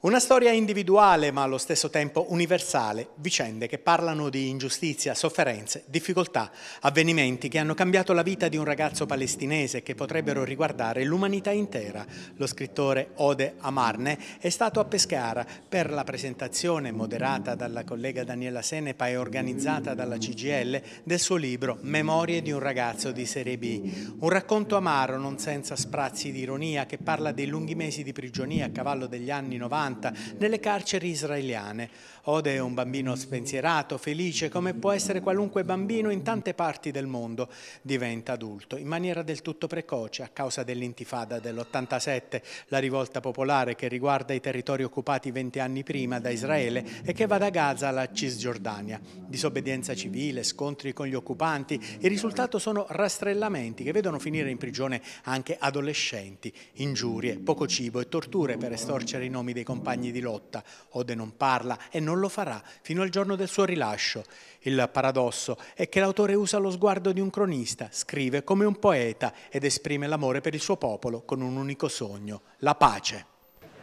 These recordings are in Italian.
Una storia individuale ma allo stesso tempo universale, vicende che parlano di ingiustizia, sofferenze, difficoltà, avvenimenti che hanno cambiato la vita di un ragazzo palestinese che potrebbero riguardare l'umanità intera. Lo scrittore Ode Amarne è stato a Pescara per la presentazione moderata dalla collega Daniela Senepa e organizzata dalla CGL del suo libro Memorie di un ragazzo di Serie B. Un racconto amaro non senza sprazzi di ironia che parla dei lunghi mesi di prigionia a cavallo degli anni 90 1990 nelle carceri israeliane. Ode è un bambino spensierato, felice, come può essere qualunque bambino in tante parti del mondo. Diventa adulto in maniera del tutto precoce a causa dell'intifada dell'87, la rivolta popolare che riguarda i territori occupati 20 anni prima da Israele e che va da Gaza alla Cisgiordania. Disobbedienza civile, scontri con gli occupanti, il risultato sono rastrellamenti che vedono finire in prigione anche adolescenti, ingiurie, poco cibo e torture per estorcere i nomi dei compagni compagni di lotta. Ode non parla e non lo farà fino al giorno del suo rilascio. Il paradosso è che l'autore usa lo sguardo di un cronista, scrive come un poeta ed esprime l'amore per il suo popolo con un unico sogno, la pace.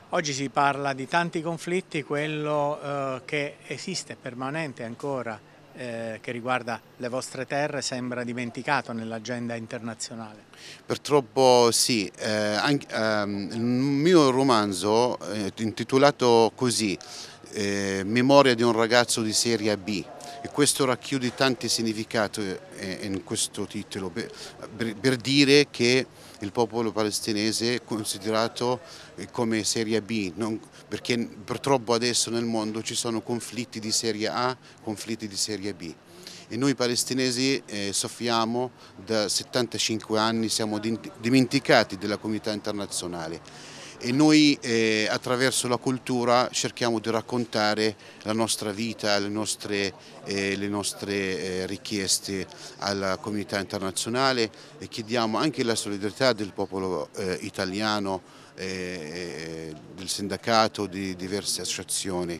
Oggi si parla di tanti conflitti, quello eh, che esiste permanente ancora eh, che riguarda le vostre terre sembra dimenticato nell'agenda internazionale. Purtroppo sì, eh, anche, ehm, il mio romanzo eh, intitolato così eh, Memoria di un ragazzo di Serie B e questo racchiude tanti significati eh, in questo titolo per, per, dire che il popolo palestinese è considerato eh, come Serie B non, perché purtroppo adesso nel mondo ci sono conflitti di Serie A, conflitti di Serie B e noi palestinesi eh, soffriamo da 75 anni, siamo dimenticati della comunità internazionale e noi eh, attraverso la cultura cerchiamo di raccontare la nostra vita, le nostre, eh, le nostre eh, richieste alla comunità internazionale e chiediamo anche la solidarietà del popolo eh, italiano, eh, del sindacato, di diverse associazioni.